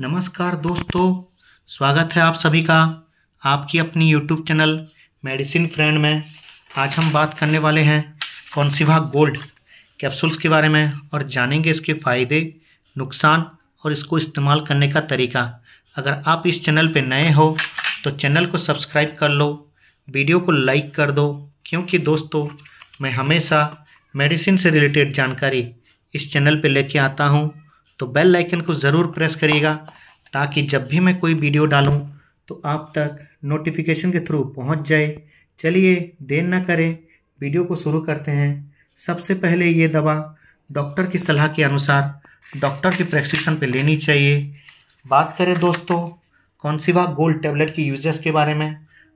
नमस्कार दोस्तों स्वागत है आप सभी का आपकी अपनी यूट्यूब चैनल मेडिसिन फ्रेंड में आज हम बात करने वाले हैं कॉन्सिवा गोल्ड कैप्सूल्स के बारे में और जानेंगे इसके फ़ायदे नुकसान और इसको इस्तेमाल करने का तरीका अगर आप इस चैनल पर नए हो तो चैनल को सब्सक्राइब कर लो वीडियो को लाइक कर दो क्योंकि दोस्तों मैं हमेशा मेडिसिन से रिलेटेड जानकारी इस चैनल पर लेके आता हूँ तो बेल आइकन को ज़रूर प्रेस करिएगा ताकि जब भी मैं कोई वीडियो डालूं तो आप तक नोटिफिकेशन के थ्रू पहुंच जाए चलिए देर ना करें वीडियो को शुरू करते हैं सबसे पहले ये दवा डॉक्टर की सलाह के अनुसार डॉक्टर के प्रेस्क्रिप्शन पे लेनी चाहिए बात करें दोस्तों कौनसीवा गोल्ड टैबलेट की यूजेस के बारे में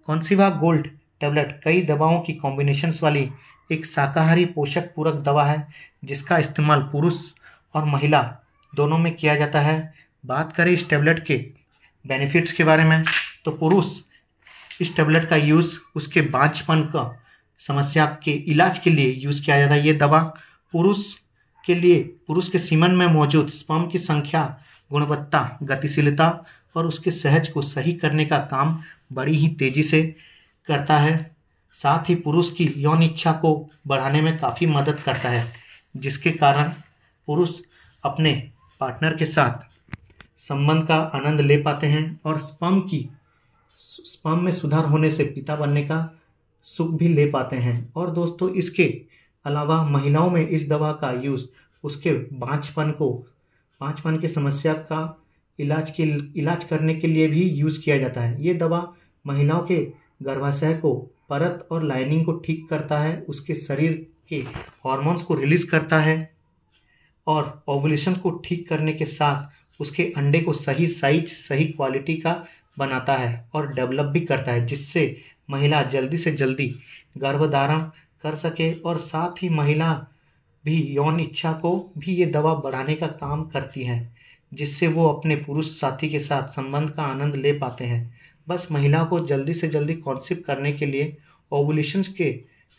कौनसीवा गोल्ड टैबलेट कई दवाओं की कॉम्बिनेशंस वाली एक शाकाहारी पोषक पूरक दवा है जिसका इस्तेमाल पुरुष और महिला दोनों में किया जाता है बात करें इस टैबलेट के बेनिफिट्स के बारे में तो पुरुष इस टैबलेट का यूज़ उसके बाँचपन का समस्या के इलाज के लिए यूज़ किया जाता है ये दवा पुरुष के लिए पुरुष के सीमन में मौजूद स्पर्म की संख्या गुणवत्ता गतिशीलता और उसके सहज को सही करने का काम बड़ी ही तेज़ी से करता है साथ ही पुरुष की यौन इच्छा को बढ़ाने में काफ़ी मदद करता है जिसके कारण पुरुष अपने पार्टनर के साथ संबंध का आनंद ले पाते हैं और स्पम की स्पम में सुधार होने से पिता बनने का सुख भी ले पाते हैं और दोस्तों इसके अलावा महिलाओं में इस दवा का यूज़ उसके बाँचपन को बाँचपन की समस्या का इलाज के इलाज करने के लिए भी यूज़ किया जाता है ये दवा महिलाओं के गर्भाशय को परत और लाइनिंग को ठीक करता है उसके शरीर के हॉर्मोन्स को रिलीज़ करता है और ओवुलेशन को ठीक करने के साथ उसके अंडे को सही साइज सही क्वालिटी का बनाता है और डेवलप भी करता है जिससे महिला जल्दी से जल्दी गर्भधारण कर सके और साथ ही महिला भी यौन इच्छा को भी ये दवा बढ़ाने का काम करती है जिससे वो अपने पुरुष साथी के साथ संबंध का आनंद ले पाते हैं बस महिला को जल्दी से जल्दी कॉन्सिप करने के लिए ओवुलेशन के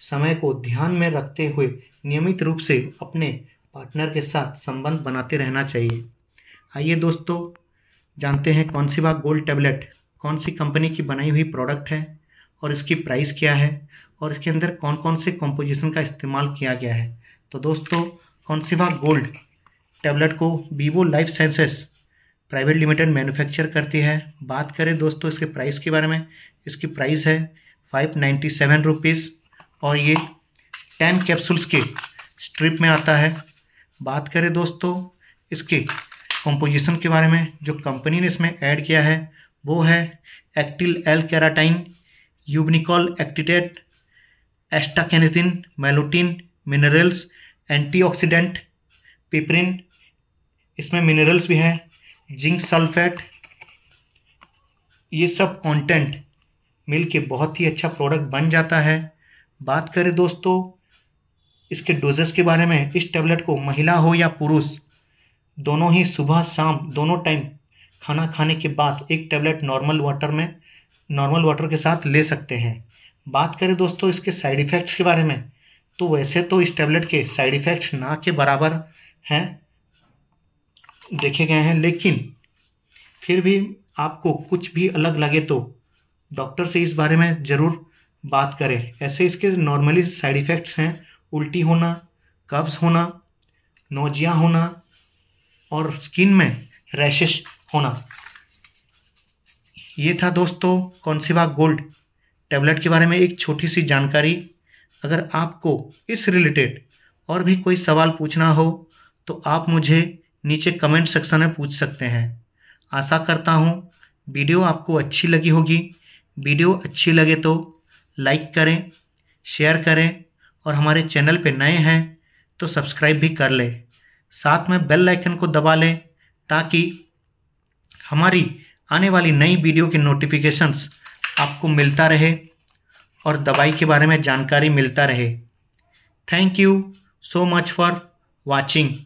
समय को ध्यान में रखते हुए नियमित रूप से अपने पार्टनर के साथ संबंध बनाते रहना चाहिए आइए दोस्तों जानते हैं कौन सी बाग गोल्ड टैबलेट कौन सी कंपनी की बनाई हुई प्रोडक्ट है और इसकी प्राइस क्या है और इसके अंदर कौन कौन से कॉम्पोजिशन का इस्तेमाल किया गया है तो दोस्तों कौन कॉन्सिवा गोल्ड टैबलेट को Vivo life sciences private limited manufacture करती है बात करें दोस्तों इसके प्राइस के बारे में इसकी प्राइस है फाइव नाइन्टी सेवन रुपीज़ और ये टेन कैप्सूल्स के स्ट्रिप में आता है बात करें दोस्तों इसके कंपोजिशन के बारे में जो कंपनी ने इसमें ऐड किया है वो है acetyl L carnitine ubiquinol acetate astaxanthin melatonin minerals antioxidant piperine इसमें मिनरल्स भी हैं जिंक सल्फेट ये सब कंटेंट मिल के बहुत ही अच्छा प्रोडक्ट बन जाता है बात करें दोस्तों इसके डोजेस के बारे में इस टैबलेट को महिला हो या पुरुष दोनों ही सुबह शाम दोनों टाइम खाना खाने के बाद एक टैबलेट नॉर्मल वाटर में नॉर्मल वाटर के साथ ले सकते हैं बात करें दोस्तों इसके साइड इफ़ेक्ट्स के बारे में तो वैसे तो इस टैबलेट के साइड इफ़ेक्ट्स ना के बराबर हैं देखे गए हैं लेकिन फिर भी आपको कुछ भी अलग लगे तो डॉक्टर से इस बारे में ज़रूर बात करें ऐसे इसके नॉर्मली साइड इफ़ेक्ट्स हैं उल्टी होना कब्ज़ होना नोजिया होना और स्किन में रैशेस होना ये था दोस्तों कौनसीवा गोल्ड टैबलेट के बारे में एक छोटी सी जानकारी अगर आपको इस रिलेटेड और भी कोई सवाल पूछना हो तो आप मुझे नीचे कमेंट सेक्शन में पूछ सकते हैं आशा करता हूँ वीडियो आपको अच्छी लगी होगी वीडियो अच्छी लगे तो लाइक करें शेयर करें और हमारे चैनल पर नए हैं तो सब्सक्राइब भी कर लें साथ में बेल आइकन को दबा लें ताकि हमारी आने वाली नई वीडियो की नोटिफिकेशंस आपको मिलता रहे और दवाई के बारे में जानकारी मिलता रहे thank you so much for watching